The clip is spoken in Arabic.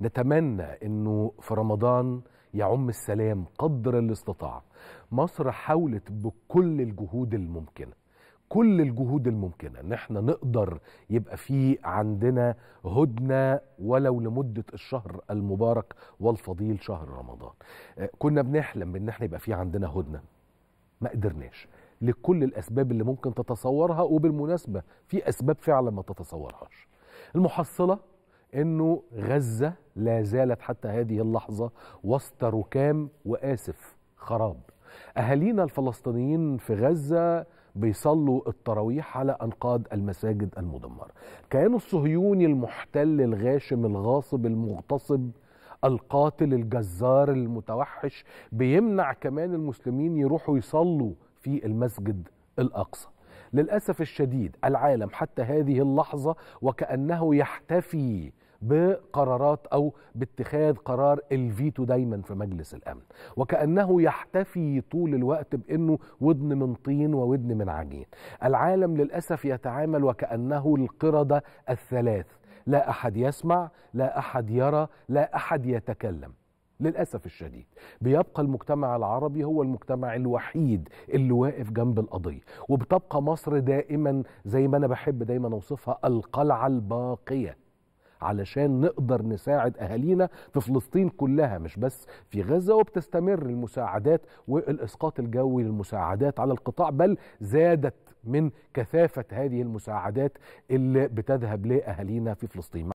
نتمنى انه في رمضان يعم السلام قدر الاستطاع مصر حاولت بكل الجهود الممكنه كل الجهود الممكنه ان احنا نقدر يبقى في عندنا هدنه ولو لمده الشهر المبارك والفضيل شهر رمضان آه، كنا بنحلم بان احنا يبقى في عندنا هدنه ما قدرناش لكل الاسباب اللي ممكن تتصورها وبالمناسبه في اسباب فعلا ما تتصورهاش المحصله انه غزه لا زالت حتى هذه اللحظه وسط ركام واسف خراب اهالينا الفلسطينيين في غزه بيصلوا التراويح على انقاض المساجد المدمره الكيان الصهيوني المحتل الغاشم الغاصب المغتصب القاتل الجزار المتوحش بيمنع كمان المسلمين يروحوا يصلوا في المسجد الاقصى للاسف الشديد العالم حتى هذه اللحظه وكانه يحتفي بقرارات او باتخاذ قرار الفيتو دايما في مجلس الامن وكانه يحتفي طول الوقت بانه ودن من طين وودن من عجين العالم للاسف يتعامل وكانه القرده الثلاث لا احد يسمع لا احد يرى لا احد يتكلم للاسف الشديد بيبقى المجتمع العربي هو المجتمع الوحيد اللي واقف جنب القضيه وبتبقى مصر دائما زي ما انا بحب دايما اوصفها القلعه الباقيه علشان نقدر نساعد اهالينا في فلسطين كلها مش بس في غزه وبتستمر المساعدات والاسقاط الجوي للمساعدات على القطاع بل زادت من كثافه هذه المساعدات اللي بتذهب لاهالينا في فلسطين